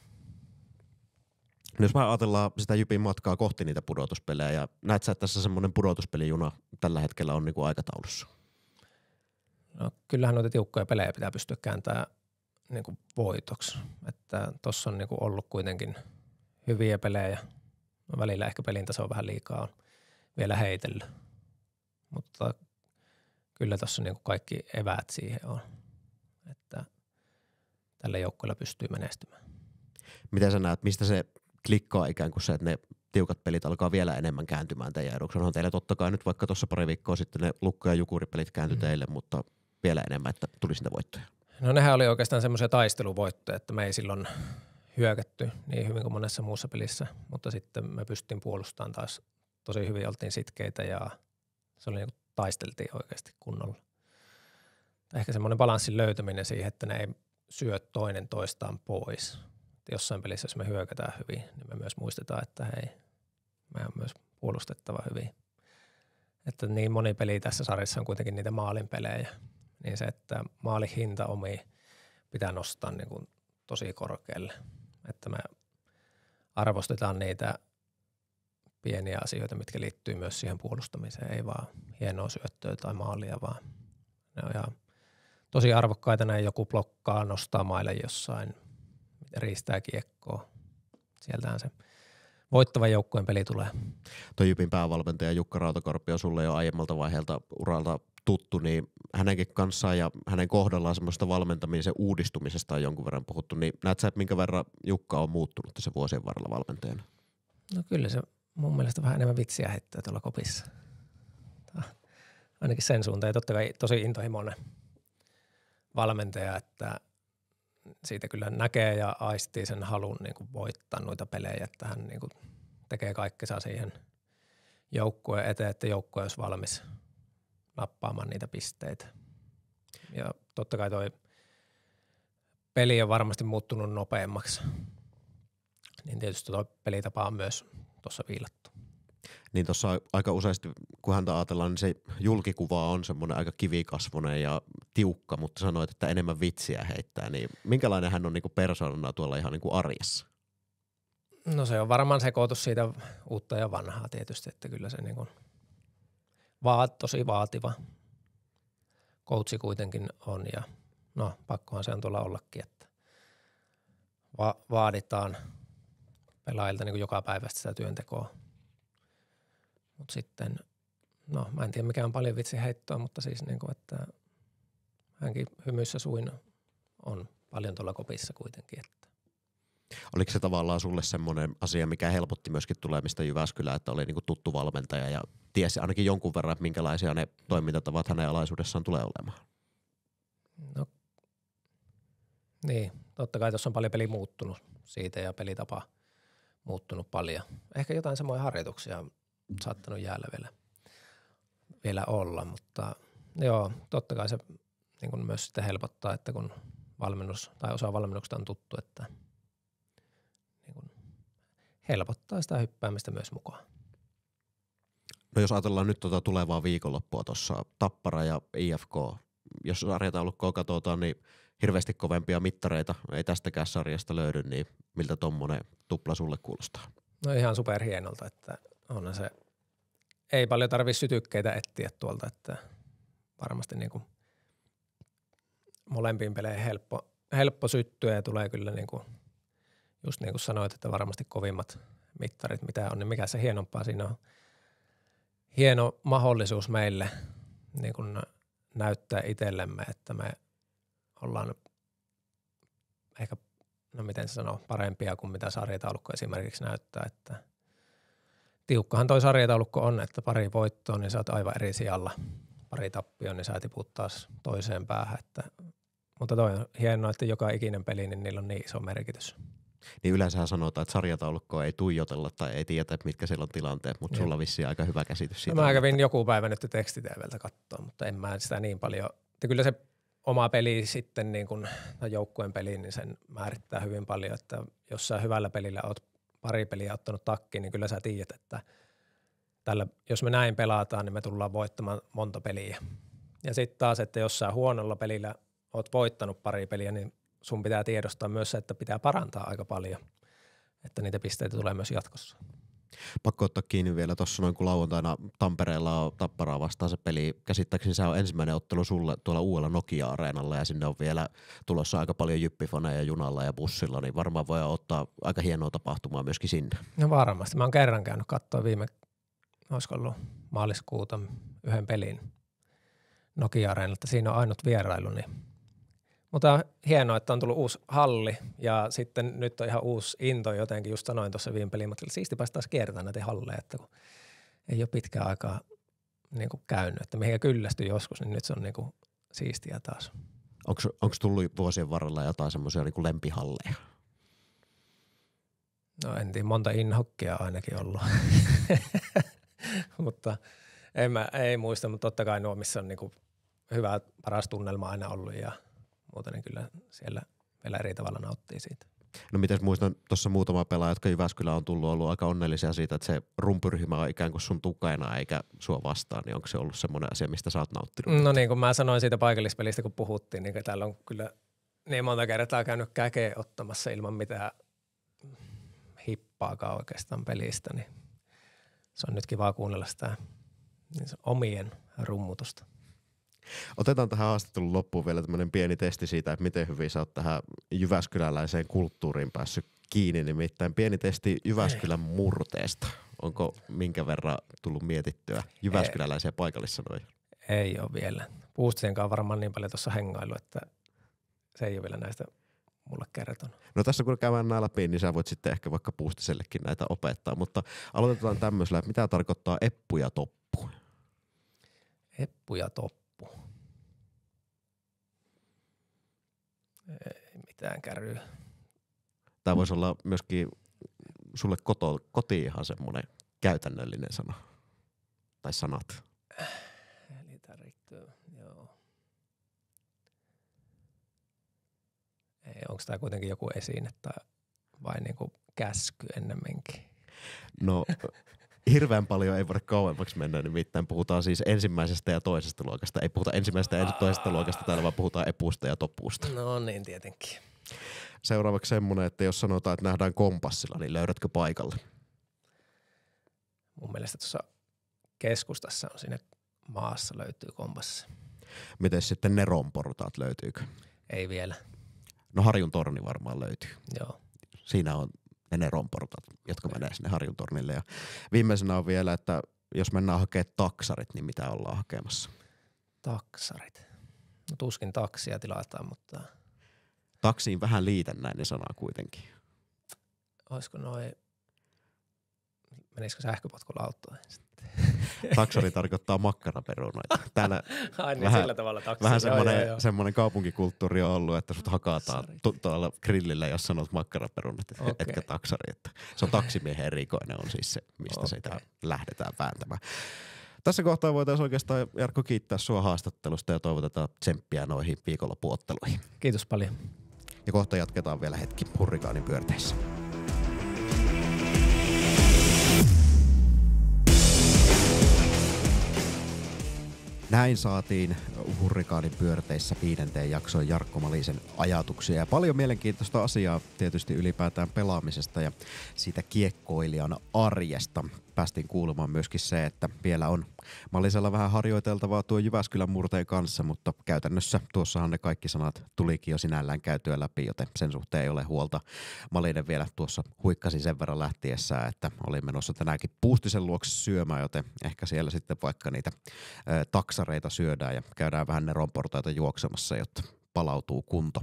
No jos mä ajatellaan sitä Jypin matkaa kohti niitä pudotuspelejä, ja näet sä, että tässä semmoinen pudotuspelijuna tällä hetkellä on niinku aikataulussa? No, kyllähän noita tiukkoja pelejä pitää pystyä kääntämään niinku voitoksi. Että tossa on niinku ollut kuitenkin hyviä pelejä. No välillä ehkä pelin taso on vähän liikaa on vielä heitellyt. Mutta kyllä tässä niinku kaikki eväät siihen on tällä joukkueella pystyy menestymään. Miten sä näet, mistä se klikkaa ikään kuin se, että ne tiukat pelit alkaa vielä enemmän kääntymään teidän eduksi? Onhan teillä totta kai nyt vaikka tuossa pari viikkoa sitten ne lukko- ja jukuripelit kääntyi mm. teille, mutta vielä enemmän, että tuli niitä voittoja. No nehän oli oikeastaan semmoisia taisteluvoittoja, että me ei silloin hyökätty niin hyvin kuin monessa muussa pelissä, mutta sitten me pystyttiin puolustamaan taas tosi hyvin, oltiin sitkeitä ja se oli niin taisteltiin oikeasti kunnolla. Ehkä semmoinen balanssin löytäminen siihen, että ne ei syö toinen toistaan pois. Et jossain pelissä, jos me hyökätään hyvin, niin me myös muistetaan, että hei, me on myös puolustettava hyvin. Että niin moni peli tässä sarjassa on kuitenkin niitä maalin pelejä. niin se, että hinta omi pitää nostaa niin kuin tosi korkealle. Että me arvostetaan niitä pieniä asioita, mitkä liittyy myös siihen puolustamiseen, ei vaan hienoa syöttöä tai maalia, vaan ne on ihan – tosi arvokkaita näin joku blokkaa, nostaa maille jossain, riistää kiekkoa. Sieltähän se voittava joukkueen peli tulee. Tuo Jypin päävalmentaja Jukka Rautakorpi on sulle jo aiemmalta vaiheelta uralta tuttu, niin hänenkin kanssaan ja hänen kohdallaan semmoista valmentamisen uudistumisesta on jonkun verran puhuttu, niin näet sä, että minkä verran Jukka on muuttunut tässä vuosien varrella valmentajana? No kyllä se mun mielestä vähän enemmän vitsiä heittää tuolla kopissa. Ainakin sen suuntaan ja totta kai tosi intohimoinen valmentaja, että siitä kyllä näkee ja aistii sen halun niin kuin voittaa noita pelejä, että hän niin kuin tekee kaikkensa siihen joukkueen eteen, että joukkue olisi valmis nappaamaan niitä pisteitä. Ja totta kai toi peli on varmasti muuttunut nopeammaksi, niin tietysti tuo pelitapa on myös tuossa viilattu niin tuossa aika useasti, kun häntä ajatellaan, niin se julkikuva on semmoinen aika kivikasvonen ja tiukka, mutta sanoit, että enemmän vitsiä heittää, niin minkälainen hän on niinku persoonana tuolla ihan niinku arjessa? No se on varmaan sekoitus siitä uutta ja vanhaa tietysti, että kyllä se niinku vaat, tosi vaativa koutsi kuitenkin on ja no pakkohan se on tuolla ollakin, että va- vaaditaan pelaajilta niinku joka päivästä sitä työntekoa – mutta sitten, no mä en tiedä mikä on paljon vitsi heittoa, mutta siis niin kuin, että hänkin hymyissä suin on paljon tuolla kopissa kuitenkin. Että. Oliko se tavallaan sulle semmoinen asia, mikä helpotti myöskin tulemista Jyväskylään, että oli kuin niinku tuttu valmentaja ja tiesi ainakin jonkun verran, että minkälaisia ne toimintatavat hänen alaisuudessaan tulee olemaan? No, niin, totta kai tuossa on paljon peli muuttunut siitä ja pelitapa muuttunut paljon. Ehkä jotain samoja harjoituksia saattanut jäällä vielä, vielä olla, mutta joo, totta kai se niin kuin myös sitä helpottaa, että kun valmennus tai osa valmennuksesta on tuttu, että niin kuin helpottaa sitä hyppäämistä myös mukaan. No jos ajatellaan nyt tuota tulevaa viikonloppua tuossa Tappara ja IFK, jos sarjataulukkoa katsotaan, niin hirveästi kovempia mittareita ei tästäkään sarjasta löydy, niin miltä tuommoinen tupla sulle kuulostaa? No ihan superhienolta, että on se, ei paljon tarvi sytykkeitä etsiä tuolta, että varmasti niin kuin molempiin peleihin helppo, helppo syttyä ja tulee kyllä niin kuin, just niin kuin sanoit, että varmasti kovimmat mittarit mitä on, niin mikä se hienompaa siinä on. Hieno mahdollisuus meille niin kuin näyttää itsellemme, että me ollaan ehkä, no miten se sanoo, parempia kuin mitä sarjataulukko esimerkiksi näyttää, että – tiukkahan toi sarjataulukko on, että pari voittoa, niin sä oot aivan eri sijalla. Pari tappioon, niin sä tiput taas toiseen päähän. Että, mutta toi on hienoa, että joka ikinen peli, niin niillä on niin iso merkitys. Niin yleensä sanotaan, että sarjataulukkoa ei tuijotella tai ei tiedetä, mitkä siellä on tilanteet, mutta niin. sulla on vissiin aika hyvä käsitys siitä. No mä kävin joku päivä nyt tekstiteveltä katsoa, mutta en mä sitä niin paljon. Että kyllä se oma peli sitten, niin kun, tai joukkueen peli, niin sen määrittää hyvin paljon, että jos sä hyvällä pelillä oot pari peliä ottanut takkiin, niin kyllä sä tiedät, että tällä, jos me näin pelataan, niin me tullaan voittamaan monta peliä. Ja sitten taas, että jos sä huonolla pelillä oot voittanut pari peliä, niin sun pitää tiedostaa myös se, että pitää parantaa aika paljon, että niitä pisteitä tulee myös jatkossa. Pakko ottaa kiinni vielä tuossa noin, kun lauantaina Tampereella on Tapparaa vastaan se peli. Käsittääkseni se on ensimmäinen ottelu sulle tuolla uudella Nokia-areenalla ja sinne on vielä tulossa aika paljon jyppifaneja junalla ja bussilla, niin varmaan voi ottaa aika hienoa tapahtumaa myöskin sinne. No varmasti. Mä oon kerran käynyt katsoa viime, olisiko ollut maaliskuuta yhden pelin Nokia-areenalta. Siinä on ainut vierailu, niin mutta on hienoa, että on tullut uusi halli ja sitten nyt on ihan uusi into jotenkin. Just sanoin tuossa viime pelin, mutta siisti päästä taas kiertämään näitä halleja, että kun ei ole pitkään aikaa niin kuin käynyt. Että mihin kyllästyi joskus, niin nyt se on niin kuin siistiä taas. Onko tullut vuosien varrella jotain semmoisia niin lempihalleja? No en tiedä, monta inhokkia ainakin ollut. [LAUGHS] mutta en mä, ei muista, mutta totta kai nuo, missä on niin kuin hyvä, paras tunnelma aina ollut ja – muuten niin kyllä siellä vielä eri tavalla nauttii siitä. No mitäs muistan, tuossa muutama pelaaja, jotka Jyväskylä on tullut, ollut aika onnellisia siitä, että se rumpyrhimä on ikään kuin sun tukena eikä sua vastaan, niin onko se ollut semmoinen asia, mistä sä oot nauttinut? No niin kuin mä sanoin siitä paikallispelistä, kun puhuttiin, niin täällä on kyllä niin monta kertaa käynyt käkeen ottamassa ilman mitään hippaakaan oikeastaan pelistä, niin se on nyt kiva kuunnella sitä niin omien rummutusta. Otetaan tähän haastattelun loppuun vielä tämmöinen pieni testi siitä, että miten hyvin sä oot tähän jyväskyläläiseen kulttuuriin päässyt kiinni. Nimittäin pieni testi Jyväskylän murteesta. Onko minkä verran tullut mietittyä jyväskyläläisiä paikallissanoja? Ei ole vielä. Puustisen kanssa varmaan niin paljon tuossa hengailu, että se ei ole vielä näistä mulle kertonut. No tässä kun käydään näin läpi, niin sä voit sitten ehkä vaikka puustisellekin näitä opettaa, mutta aloitetaan tämmöisellä, että mitä tarkoittaa eppu ja toppu? Eppu ja toppu Ei mitään kärryä. Tämä voisi olla myöskin sulle koto, kotiin ihan semmoinen käytännöllinen sana. Tai sanat. Elintarvikkeet, joo. Onko tämä kuitenkin joku esine tai vai niinku käsky ennemminkin? No [LAUGHS] hirveän paljon ei voida kauemmaksi mennä, nimittäin puhutaan siis ensimmäisestä ja toisesta luokasta. Ei puhuta ensimmäisestä ja toisesta luokasta täällä, vaan puhutaan epusta ja topusta. No niin, tietenkin. Seuraavaksi semmoinen, että jos sanotaan, että nähdään kompassilla, niin löydätkö paikalle? Mun mielestä tuossa keskustassa on siinä maassa löytyy kompassi. Miten sitten Neronportaat löytyykö? Ei vielä. No Harjun torni varmaan löytyy. Joo. Siinä on ne neronporukat, jotka okay. menee sinne Harjun tornille. Ja viimeisenä on vielä, että jos mennään hakemaan taksarit, niin mitä ollaan hakemassa? Taksarit. No tuskin taksia tilataan, mutta... Taksiin vähän näin ne sanaa kuitenkin. Olisiko noin... Menisikö sähköpotkulla autoihin? [LAUGHS] Taksari tarkoittaa makkaraperunoita. Täällä [LAUGHS] Ai niin, vähän, sillä tavalla taksari. Vähän semmoinen, joo, joo, joo. semmoinen kaupunkikulttuuri on ollut, että sut hakataan tu- tuolla grillillä, jos sanot makkaraperunat, okay. etkä taksari. Että se on taksimiehen erikoinen on siis se, mistä okay. sitä lähdetään vääntämään. Tässä kohtaa voitaisiin oikeastaan Jarkko kiittää sua haastattelusta ja toivotetaan tsemppiä noihin viikonlopuotteluihin. Kiitos paljon. Ja kohta jatketaan vielä hetki hurrikaanin pyörteissä. Näin saatiin Hurrikaanin pyörteissä viidenteen jaksoon Jarkko Malisen ajatuksia ja paljon mielenkiintoista asiaa tietysti ylipäätään pelaamisesta ja siitä kiekkoilijan arjesta päästiin kuulemaan myöskin se, että vielä on Malisella vähän harjoiteltavaa tuo Jyväskylän murteen kanssa, mutta käytännössä tuossahan ne kaikki sanat tulikin jo sinällään käytyä läpi, joten sen suhteen ei ole huolta. Malinen vielä tuossa huikkasi sen verran lähtiessä, että oli menossa tänäänkin puustisen luokse syömään, joten ehkä siellä sitten vaikka niitä ö, taksareita syödään ja käydään vähän ne romportaita juoksemassa, jotta palautuu kunto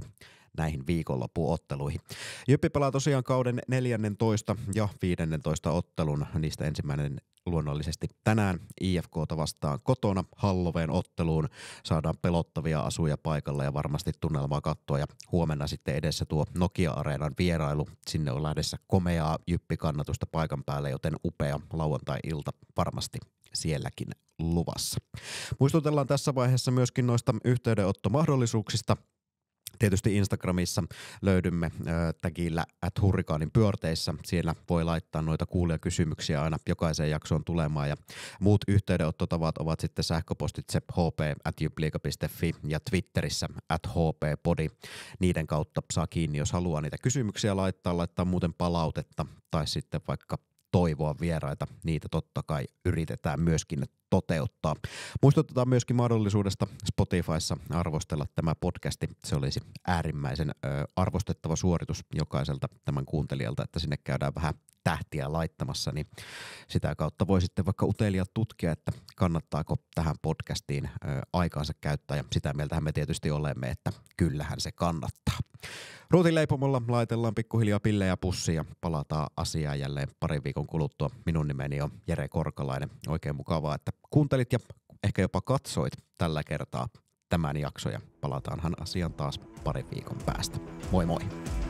näihin viikonloppuotteluihin. Jyppi pelaa tosiaan kauden 14 ja 15 ottelun, niistä ensimmäinen luonnollisesti tänään IFKta vastaan kotona Halloveen otteluun. Saadaan pelottavia asuja paikalla ja varmasti tunnelmaa kattoa ja huomenna sitten edessä tuo Nokia-areenan vierailu. Sinne on lähdessä komeaa jyppikannatusta paikan päälle, joten upea lauantai-ilta varmasti sielläkin luvassa. Muistutellaan tässä vaiheessa myöskin noista yhteydenottomahdollisuuksista. Tietysti Instagramissa löydymme äh, tagillä at hurrikaanin pyörteissä. Siellä voi laittaa noita kuulia kysymyksiä aina jokaiseen jaksoon tulemaan. Ja muut yhteydenottotavat ovat sitten sähköpostitse hp at ja Twitterissä at hppodi. Niiden kautta saa kiinni, jos haluaa niitä kysymyksiä laittaa, laittaa muuten palautetta tai sitten vaikka toivoa vieraita. Niitä totta kai yritetään myöskin toteuttaa. Muistutetaan myöskin mahdollisuudesta Spotifyssa arvostella tämä podcasti. Se olisi äärimmäisen ö, arvostettava suoritus jokaiselta tämän kuuntelijalta, että sinne käydään vähän tähtiä laittamassa, niin sitä kautta voi sitten vaikka utelia tutkia, että kannattaako tähän podcastiin ö, aikaansa käyttää, ja sitä mieltähän me tietysti olemme, että kyllähän se kannattaa. Ruutileipomolla laitellaan pikkuhiljaa pillejä pussia. ja palataan asiaan jälleen parin viikon kuluttua. Minun nimeni on Jere Korkalainen. Oikein mukavaa, että kuuntelit ja ehkä jopa katsoit tällä kertaa tämän jakson ja palataanhan asiaan taas parin viikon päästä. Moi moi!